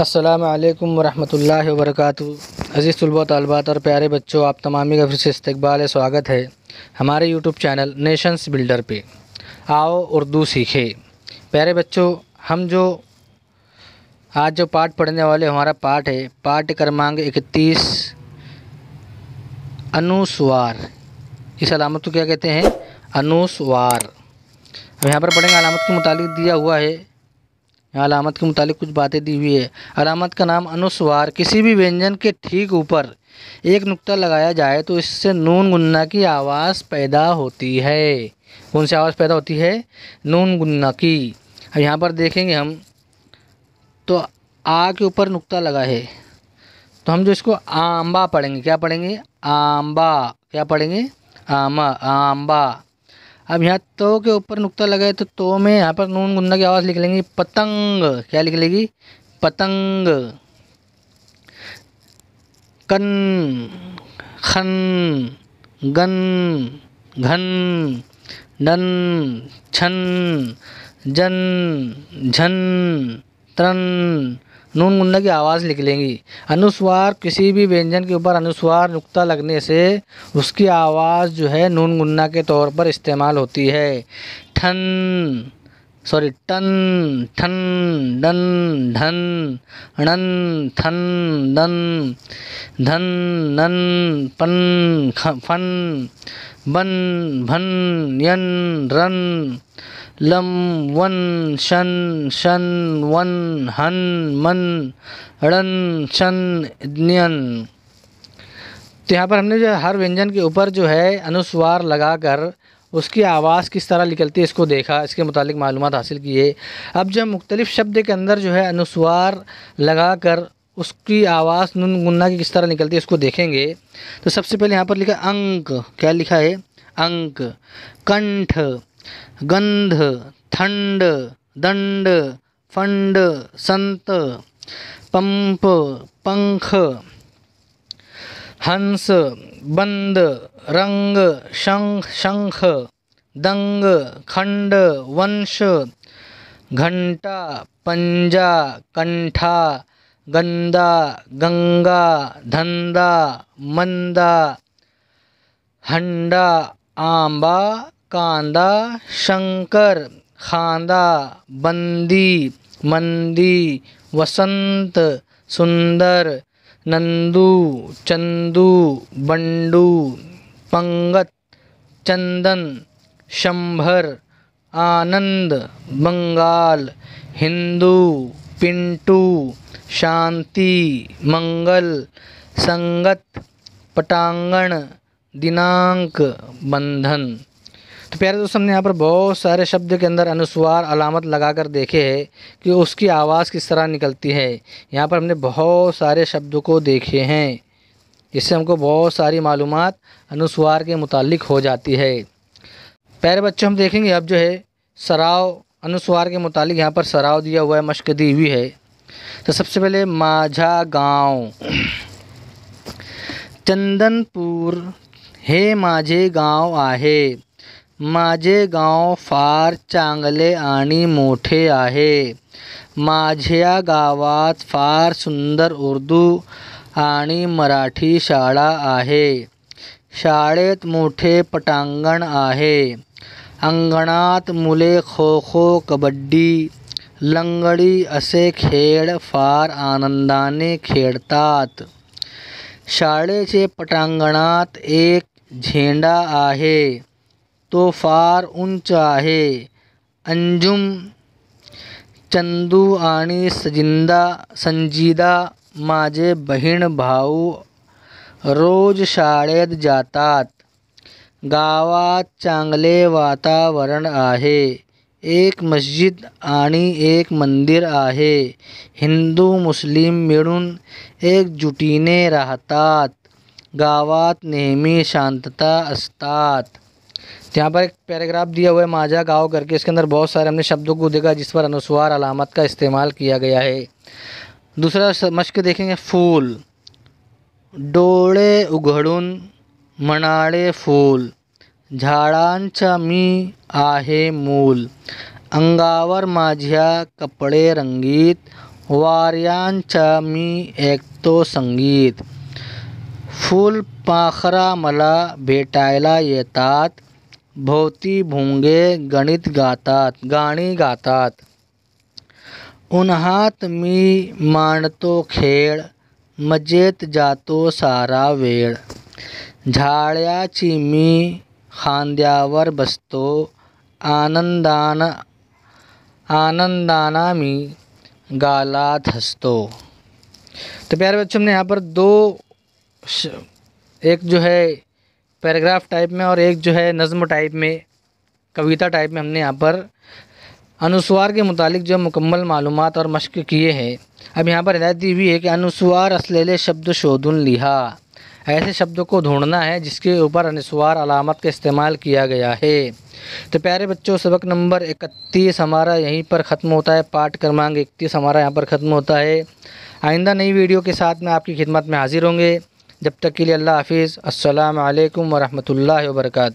असलकम वरहमल वर्क अज़ीज़ तलबा तलबात और प्यारे बच्चों आप तमामी का फिर से इस्तबाल स्वागत है हमारे यूट्यूब चैनल नेशंस बिल्डर पे आओ उर्दू सीखे प्यारे बच्चों हम जो आज जो पाठ पढ़ने वाले हमारा पाठ है पाठ क्रमांक इकतीस अनुस्वार इस अलामत को क्या कहते हैं अनुस्वार अब यहाँ पर पढ़ेंगे अलामत के मुतालिक दिया हुआ है यहाँ अलामत के मुतालिक कुछ बातें दी हुई है अलामत का नाम अनुस्वार किसी भी व्यंजन के ठीक ऊपर एक नुक्ता लगाया जाए तो इससे नून गुन्ना की आवाज़ पैदा होती है कौन सी आवाज़ पैदा होती है नून गुन्ना की अब यहाँ पर देखेंगे हम तो आ के ऊपर नुक्ता लगा है तो हम जो इसको आम्बा पढ़ेंगे क्या पढ़ेंगे आम्बा क्या पढ़ेंगे आमा आम्बा अब यहाँ तो के ऊपर नुकता लगाए तो तो में यहाँ पर नून गुंदा की आवाज़ लिख लेंगे पतंग क्या लिख लेगी पतंग कन खन गन घन डन छन जन झन त्रन नून गुन्ना की आवाज़ निकलेंगी अनुस्वार किसी भी व्यंजन के ऊपर अनुस्वार नुक्ता लगने से उसकी आवाज़ जो है नून मुन्ना के तौर पर इस्तेमाल होती है ठन सॉरी टन ठन डन ढन णन थन दन धन नन पन फन बन भन यन रन लम वन शन शन वन हन मन रन शन इद्नियन तो यहाँ पर हमने जो हर व्यंजन के ऊपर जो है अनुस्वार लगाकर उसकी आवाज़ किस तरह निकलती है इसको देखा इसके मुतालिक मालूम हासिल किए अब जो मुख्तलिफ़ शब्द के अंदर जो है अनुस्वार लगा कर उसकी आवाज़ नुन गुन्ना की किस तरह निकलती है इसको देखेंगे तो सबसे पहले यहाँ पर लिखा अंक क्या लिखा है अंक कंठ गंध ठंड दंड फंड संत पंप पंख हंस बंद रंग शंख शंख दंग खंड वंश घंटा पंजा कंठा गंदा गंगा धंदा मंदा हंडा आंबा कांदा शंकर खांदा बंदी मंदी वसंत सुंदर नंदू चंदू बंडू पंगत चंदन शंभर आनंद बंगाल हिंदू पिंटू शांति मंगल संगत पटांगण दिनांक बंधन तो प्यारे दोस्तों हमने यहाँ पर बहुत सारे शब्द के अंदर अनुस्वार अलामत लगा कर देखे है कि उसकी आवाज़ किस तरह निकलती है यहाँ पर हमने बहुत सारे शब्द को देखे हैं इससे हमको बहुत सारी मालूम अनुस्वार के मुतालिक हो जाती है प्यारे बच्चों हम देखेंगे अब जो है सराव अनुस्वार के मुतालिक यहाँ पर सराव दिया हुआ है मश्क दी हुई है तो सबसे पहले माझा गाँव चंदनपुर हे माझे गाँव आहे माझे गाँव फार चांगले आणि मोठे आहे माझ्या गावात फार सुंदर उर्दू आणि मराठी शाळा आहे शाळेत मोठे पटांगण आहे अंगणात मुले खो खो कबड्डी लंगडी असे खेल फार आनंदाने खेळतात शाळेचे पटांगणात एक झेंडा आहे तो फ़ार ऊंचा है अंजुम चंदू आणि सजिंदा संजीदा माझे बहीण भाऊ रोज शाळेत जातात गावात चांगले वातावरण आहे एक मस्जिद आणि एक मंदिर आहे हिंदू मुस्लिम मिळून एकजुटीने राहतात गावात नेहमी शांतता असतात यहाँ पर एक पैराग्राफ दिया हुआ है माझा गाँव करके इसके अंदर बहुत सारे हमने शब्दों को देखा जिस पर अनुस्वार अलामत का इस्तेमाल किया गया है दूसरा मश्क देखेंगे फूल डोड़े उघडून मनाड़े फूल झाडांच्या मी आहे मूल अंगावर माझ्या कपडे रंगीत वार्यांच्या मी एक तो संगीत फूल पाखरा मला भेटायला येतात भोती भूंगे गणित गातात गाणी गातात उन्हात मी तो खेळ मजेत जातो सारा वेळ झाड्याची मी खांद्यावर बसतो आनंदान आनंदाना मी गालात हसतो तो प्यारे बच्चों ने यहाँ पर दो एक जो है पैराग्राफ टाइप में और एक जो है नज़म टाइप में कविता टाइप में हमने यहाँ पर अनुस्वार के मुतालिक जो मुकम्मल मालूम और मशक़ किए हैं अब यहाँ पर हिदायत दी हुई है कि अनुस्वार असलेले शब्द शोधन लिहा ऐसे शब्दों को ढूंढना है जिसके ऊपर अनुस्वार अलामत का इस्तेमाल किया गया है तो प्यारे बच्चों सबक नंबर इकतीस हमारा यहीं पर ख़त्म होता है पाठ क्रमांक इकतीस हमारा यहाँ पर ख़त्म होता है आइंदा नई वीडियो के साथ में आपकी खिदमत में हाज़िर होंगे जब तक के लिए अल्लाह हाफिज़ असलकम वरहमल वर्का